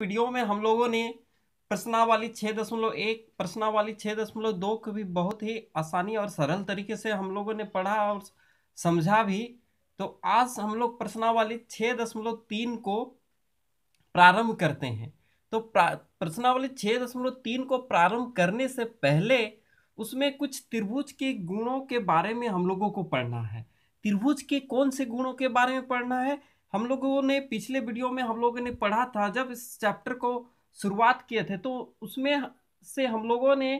Video में हम लोगों ने प्रश्नावली छः दशमलव एक प्रश्नावली छः दशमलव दो को भी बहुत ही आसानी और सरल तरीके से हम लोगों ने पढ़ा और समझा भी तो आज हम लोग प्रश्नावली छः दशमलव तीन को प्रारंभ करते हैं तो प्रश्नावली छः दशमलव तीन को प्रारंभ करने से पहले उसमें कुछ त्रिभुज के गुणों के बारे में हम लोगों को पढ़ना है त्रिभुज के कौन से गुणों के बारे में पढ़ना है हम लोगों ने पिछले वीडियो में हम लोगों ने पढ़ा था जब इस चैप्टर को शुरुआत किए थे तो उसमें से हम लोगों ने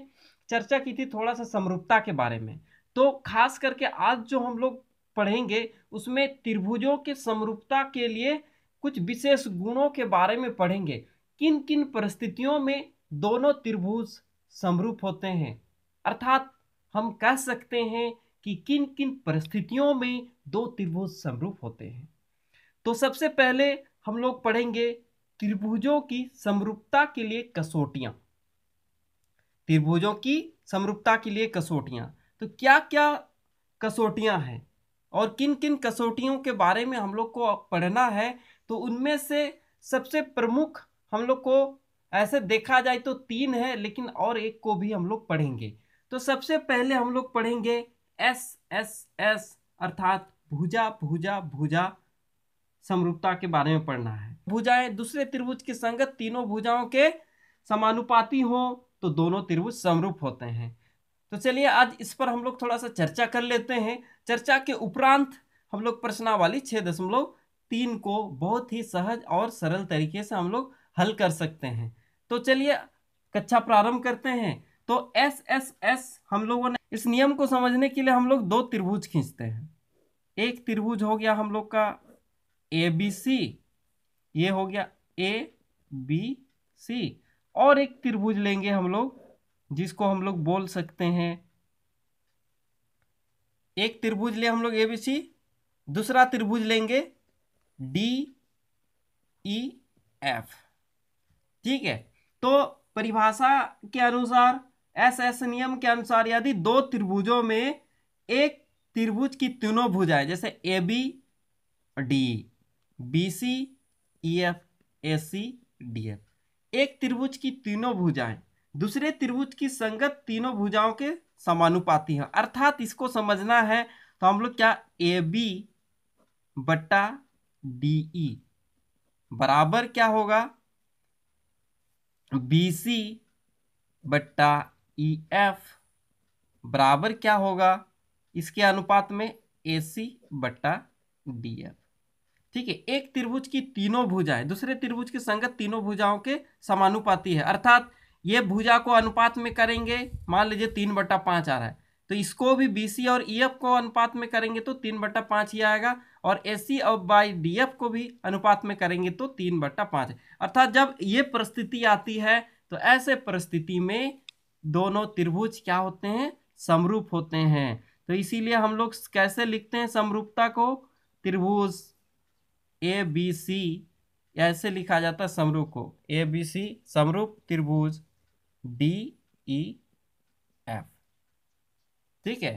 चर्चा की थी थोड़ा सा समरूपता के बारे में तो खास करके आज जो हम लोग पढ़ेंगे उसमें त्रिभुजों के समरूपता के लिए कुछ विशेष गुणों के बारे में पढ़ेंगे किन किन परिस्थितियों में दोनों त्रिभुज समरूप होते हैं अर्थात हम कह सकते हैं कि किन किन परिस्थितियों में दो त्रिभुज समरूप होते हैं तो सबसे पहले हम लोग पढ़ेंगे त्रिभुजों की समरूपता के लिए कसौटियां त्रिभुजों की समरूपता के लिए कसौटियाँ तो क्या क्या कसौटियाँ हैं और किन किन कसौटियों के बारे में हम लोग को पढ़ना है तो उनमें से सबसे प्रमुख हम लोग को ऐसे देखा जाए तो तीन है लेकिन और एक को भी हम लोग पढ़ेंगे तो सबसे पहले हम लोग पढ़ेंगे एस एस एस अर्थात भुजा भुजा भुजा समरूपता के बारे में पढ़ना है भुजाएं दूसरे त्रिभुज के संगत तीनों भुजाओं के समानुपाती हो तो दोनों त्रिभुज समरूप होते हैं तो चलिए आज इस पर हम लोग थोड़ा सा चर्चा कर लेते हैं चर्चा के उपरांत हम लोग प्रश्नावाली छः दशमलव तीन को बहुत ही सहज और सरल तरीके से हम लोग हल कर सकते हैं तो चलिए कक्षा प्रारंभ करते हैं तो एस एस एस हम लोगों ने इस नियम को समझने के लिए हम लोग दो त्रिभुज खींचते हैं एक त्रिभुज हो गया हम लोग का ए बी सी ये हो गया ए बी सी और एक त्रिभुज लेंगे हम लोग जिसको हम लोग बोल सकते हैं एक त्रिभुज ले हम लोग ए बी सी दूसरा त्रिभुज लेंगे डी ई एफ ठीक है तो परिभाषा के अनुसार एस एस नियम के अनुसार यदि दो त्रिभुजों में एक त्रिभुज की तीनों भुजाएं जैसे A B D B C E F A C D F एक त्रिभुज की तीनों भुजाएं दूसरे त्रिभुज की संगत तीनों भुजाओं के समानुपाती हैं अर्थात इसको समझना है तो हम लोग क्या ए बी बट्टा डी ई e बराबर क्या होगा बी सी बट्टा ई e एफ बराबर क्या होगा इसके अनुपात में ए सी बट्टा डी एफ ठीक है एक त्रिभुज की तीनों भुजाएं दूसरे त्रिभुज की संगत तीनों भुजाओं के समानुपाती है अर्थात ये भुजा को अनुपात में करेंगे मान लीजिए तीन बट्टा पाँच आ रहा है तो इसको भी बी और ई e को अनुपात में करेंगे तो तीन बट्टा पाँच ही आएगा और ए सी और बाई डी को भी अनुपात में करेंगे तो तीन बट्टा पाँच अर्थात जब ये परिस्थिति आती है तो ऐसे परिस्थिति में दोनों त्रिभुज क्या होते हैं समरूप होते हैं तो इसीलिए हम लोग कैसे लिखते हैं समरूपता को त्रिभुज ए बी सी ऐसे लिखा जाता है समरूप को ए बी सी समरूप त्रिभुज डी ई एफ ठीक है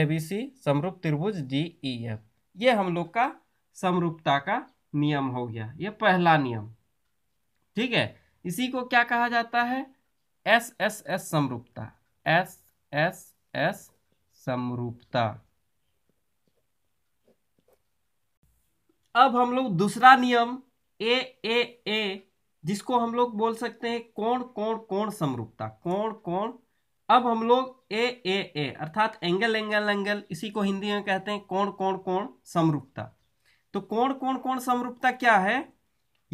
ए बी सी समरूप त्रिभुज डी ई एफ ये हम लोग का समरूपता का नियम हो गया ये पहला नियम ठीक है इसी को क्या कहा जाता है एस एस एस समरूपता एस एस एस समरूपता अब हम लोग दूसरा नियम ए ए ए जिसको हम लोग बोल सकते हैं कोण कोण कोण समरूपता कोण कोण अब हम लोग ए ए ए अर्थात एंगल एंगल एंगल इसी को हिंदी में कहते हैं कोण कोण कोण समरूपता तो कोण कोण कोण समरूपता क्या है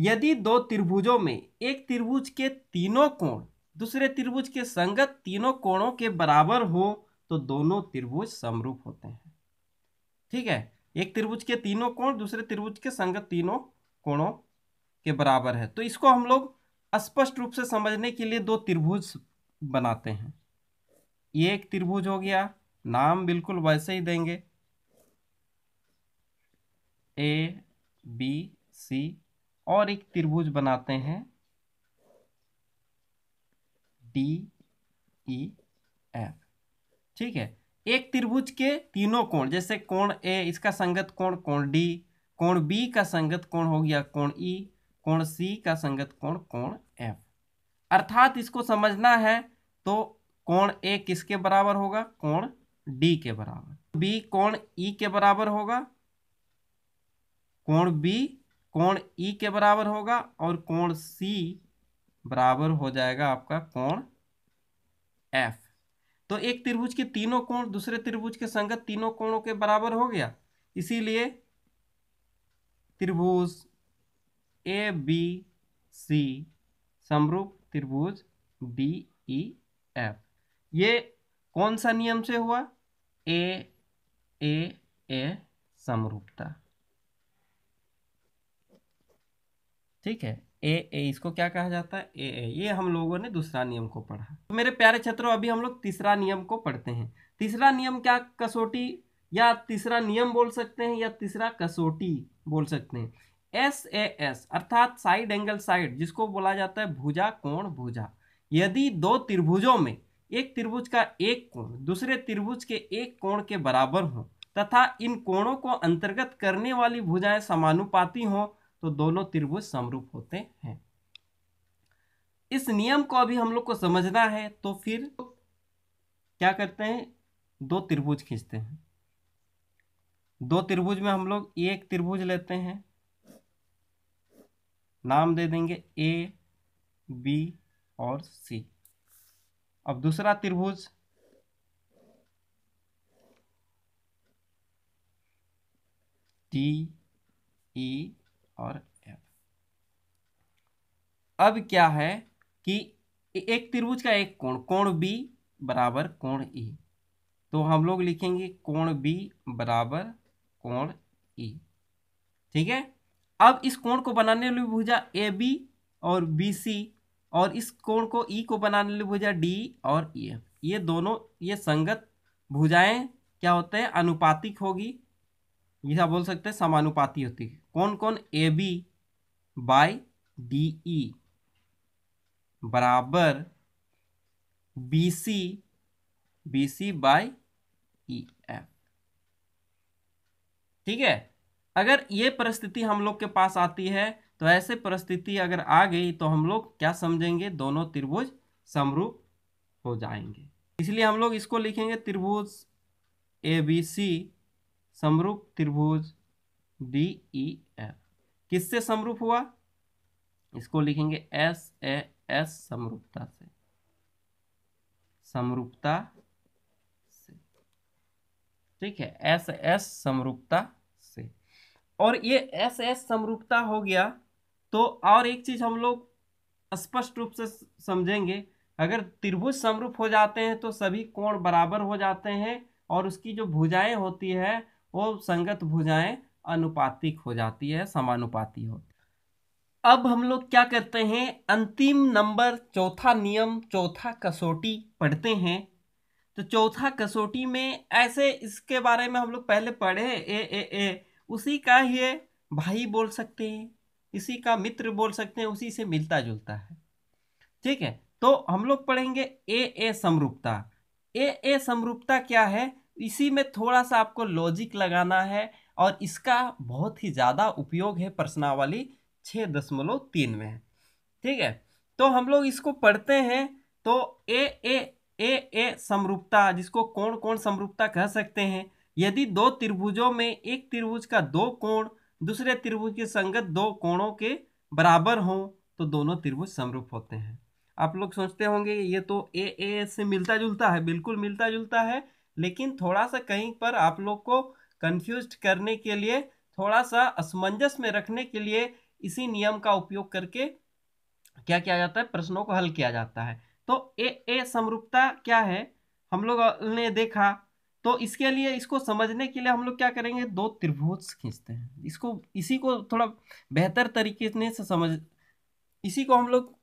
यदि दो त्रिभुजों में एक त्रिभुज के तीनों कोण दूसरे त्रिभुज के संगत तीनों कोणों के बराबर हो तो दोनों त्रिभुज समरूप होते हैं ठीक है एक त्रिभुज के तीनों कोण दूसरे त्रिभुज के संगत तीनों कोणों के बराबर है तो इसको हम लोग स्पष्ट रूप से समझने के लिए दो त्रिभुज बनाते हैं ये एक त्रिभुज हो गया नाम बिल्कुल वैसे ही देंगे ए बी सी और एक त्रिभुज बनाते हैं डी ई एफ ठीक है एक त्रिभुज के तीनों कोण जैसे कोण ए इसका संगत कोण कोण डी कोण बी का संगत कोण हो गया कोण ई e, कोण सी का संगत कोण कोण एफ अर्थात इसको समझना है तो कोण ए किसके बराबर होगा कोण डी के बराबर बी कोण ई e के बराबर होगा कोण बी कोण ई e के बराबर होगा और कोण सी बराबर हो जाएगा आपका कोण एफ तो एक त्रिभुज के तीनों कोण दूसरे त्रिभुज के संगत तीनों कोणों के बराबर हो गया इसीलिए त्रिभुज ए बी सी समरूप त्रिभुज डी ई एफ ये कौन सा नियम से हुआ ए ए ए समरूपता ठीक है ए ए इसको क्या कहा जाता है ए ए ये हम लोगों ने दूसरा नियम को पढ़ा तो मेरे प्यारे छात्रों अभी हम लोग तीसरा नियम को पढ़ते हैं तीसरा नियम क्या कसौटी या तीसरा नियम बोल सकते हैं या तीसरा कसौटी बोल सकते हैं एस ए एस अर्थात साइड एंगल साइड जिसको बोला जाता है भुजा कोण भुजा यदि दो त्रिभुजों में एक त्रिभुज का एक कोण दूसरे त्रिभुज के एक कोण के बराबर हो तथा इन कोणों को अंतर्गत करने वाली भुजाएं समानुपाती हों तो दोनों त्रिभुज समरूप होते हैं इस नियम को अभी हम लोग को समझना है तो फिर क्या करते हैं दो त्रिभुज खींचते हैं दो त्रिभुज में हम लोग एक त्रिभुज लेते हैं नाम दे देंगे ए बी और सी अब दूसरा त्रिभुज डी ई e, और एफ अब क्या है कि एक त्रिभुज का एक कोण कोण बी बराबर कोण ई e। तो हम लोग लिखेंगे कोण बी बराबर कोण ई e। ठीक है अब इस कोण को बनाने वाली भुजा ए बी और बी सी और इस कोण को ई e को बनाने वाली भुजा डी और ई एफ ये दोनों ये संगत भुजाएं क्या होते हैं अनुपातिक होगी जैसा बोल सकते हैं समानुपाती होती है कौन कौन A B by D E बराबर B C B C by E F ठीक है अगर ये परिस्थिति हम लोग के पास आती है तो ऐसे परिस्थिति अगर आ गई तो हम लोग क्या समझेंगे दोनों त्रिभुज समरूप हो जाएंगे इसलिए हम लोग इसको लिखेंगे त्रिभुज ए बी सी समरूप त्रिभुज बी ई एफ किससे समरूप हुआ इसको लिखेंगे एस ए एस समरूपता से समरूपता से ठीक है एस एस समरूपता से और ये एस एस समरूपता हो गया तो और एक चीज हम लोग स्पष्ट रूप से समझेंगे अगर त्रिभुज समरूप हो जाते हैं तो सभी कोण बराबर हो जाते हैं और उसकी जो भुजाएं होती है वो संगत भुजाएं अनुपातिक हो जाती है समानुपाती होती अब हम लोग क्या करते हैं अंतिम नंबर चौथा नियम चौथा कसौटी पढ़ते हैं तो चौथा कसौटी में ऐसे इसके बारे में हम लोग पहले पढ़े ए ए ए उसी का ये भाई बोल सकते हैं इसी का मित्र बोल सकते हैं उसी से मिलता जुलता है ठीक है तो हम लोग पढ़ेंगे ए ए समरूपता ए ए समरूपता क्या है इसी में थोड़ा सा आपको लॉजिक लगाना है और इसका बहुत ही ज़्यादा उपयोग है प्रश्नावली छः दशमलव तीन में ठीक है तो हम लोग इसको पढ़ते हैं तो ए ए ए ए समरूपता जिसको कोण कोण समरूपता कह सकते हैं यदि दो त्रिभुजों में एक त्रिभुज का दो कोण दूसरे त्रिभुज के संगत दो कोणों के बराबर हों तो दोनों त्रिभुज समरूप होते हैं आप लोग सोचते होंगे ये तो ए ए से मिलता जुलता है बिल्कुल मिलता जुलता है लेकिन थोड़ा सा कहीं पर आप लोग को कंफ्यूज करने के लिए थोड़ा सा असमंजस में रखने के लिए इसी नियम का उपयोग करके क्या किया जाता है प्रश्नों को हल किया जाता है तो ए ए समरूपता क्या है हम लोग ने देखा तो इसके लिए इसको समझने के लिए हम लोग क्या करेंगे दो त्रिभुज खींचते हैं इसको इसी को थोड़ा बेहतर तरीके से समझ इसी को हम लोग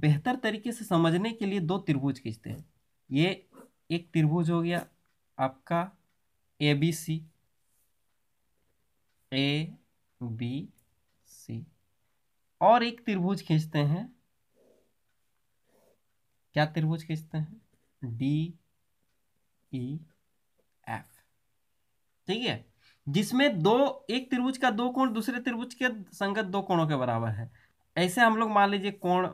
बेहतर तरीके से समझने के लिए दो त्रिभुज खींचते हैं ये एक त्रिभुज हो गया आपका A B C A B C और एक त्रिभुज खींचते हैं क्या त्रिभुज खींचते हैं डी ई एफ ठीक है जिसमें दो एक त्रिभुज का दो कोण दूसरे त्रिभुज के संगत दो कोणों के बराबर है ऐसे हम लोग मान लीजिए कोण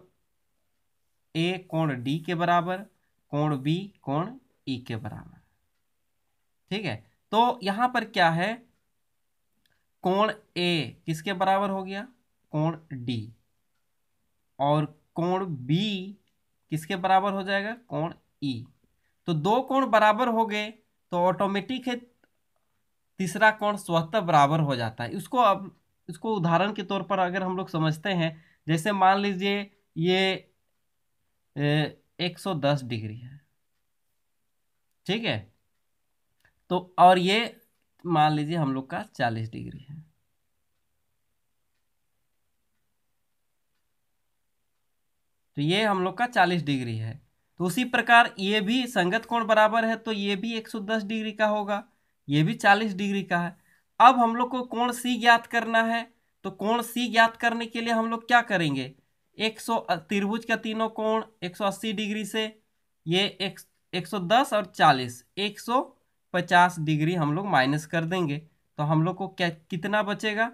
ए कोण डी के बराबर कोण बी कोण ई e के बराबर ठीक है तो यहां पर क्या है कोण ए किसके बराबर हो गया कोण डी और कोण बी किसके बराबर हो जाएगा कोण ई e। तो दो कोण बराबर हो गए तो ऑटोमेटिक है तीसरा कोण स्वतः बराबर हो जाता है इसको अब इसको उदाहरण के तौर पर अगर हम लोग समझते हैं जैसे मान लीजिए ये एक सौ दस डिग्री है ठीक है तो और ये मान लीजिए हम लोग का चालीस डिग्री है तो ये हम लोग का चालीस डिग्री है तो उसी प्रकार ये भी संगत कोण बराबर है तो ये भी एक सौ दस डिग्री का होगा ये भी चालीस डिग्री का है अब हम लोग को कोण सी ज्ञात करना है तो कोण सी ज्ञात करने के लिए हम लोग क्या करेंगे एक सौ त्रिभुज का तीनों कोण एक सौ अस्सी डिग्री से ये एक एक सौ दस और चालीस एक सौ पचास डिग्री हम लोग माइनस कर देंगे तो हम लोग को क्या कितना बचेगा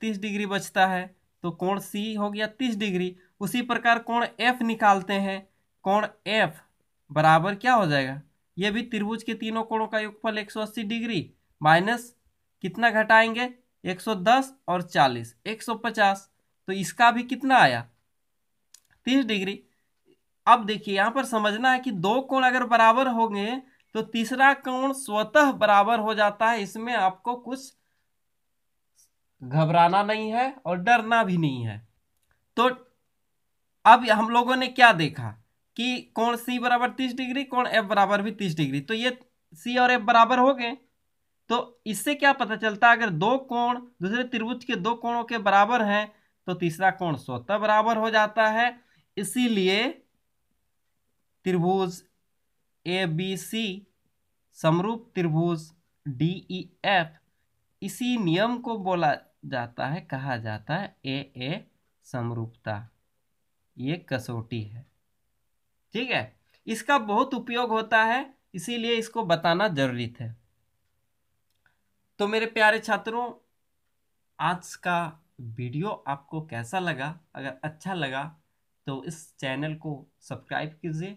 तीस डिग्री बचता है तो कोण सी हो गया तीस डिग्री उसी प्रकार कोण एफ निकालते हैं कोण एफ बराबर क्या हो जाएगा ये भी त्रिभुज के तीनों कोणों का एक सौ अस्सी डिग्री माइनस कितना घटाएंगे दस और चालीस एक सौ पचास तो इसका भी कितना आया तीस डिग्री अब देखिए यहाँ पर समझना है कि दो कोण अगर बराबर होंगे तो तीसरा कोण स्वतः बराबर हो जाता है इसमें आपको कुछ घबराना नहीं है और डरना भी नहीं है तो अब हम लोगों ने क्या देखा कि कोण सी बराबर तीस डिग्री कोण एफ बराबर भी तीस डिग्री तो ये सी और एफ बराबर हो गए तो इससे क्या पता चलता है अगर दो कोण दूसरे त्रिभुज के दो कोणों के बराबर हैं तो तीसरा कोण स्वतः बराबर हो जाता है इसीलिए त्रिभुज ए बी सी समरूप त्रिभुज डी ई एफ इसी नियम को बोला जाता है कहा जाता है ए ए समरूपता ये कसौटी है ठीक है इसका बहुत उपयोग होता है इसीलिए इसको बताना जरूरी है तो मेरे प्यारे छात्रों आज का वीडियो आपको कैसा लगा अगर अच्छा लगा तो इस चैनल को सब्सक्राइब कीजिए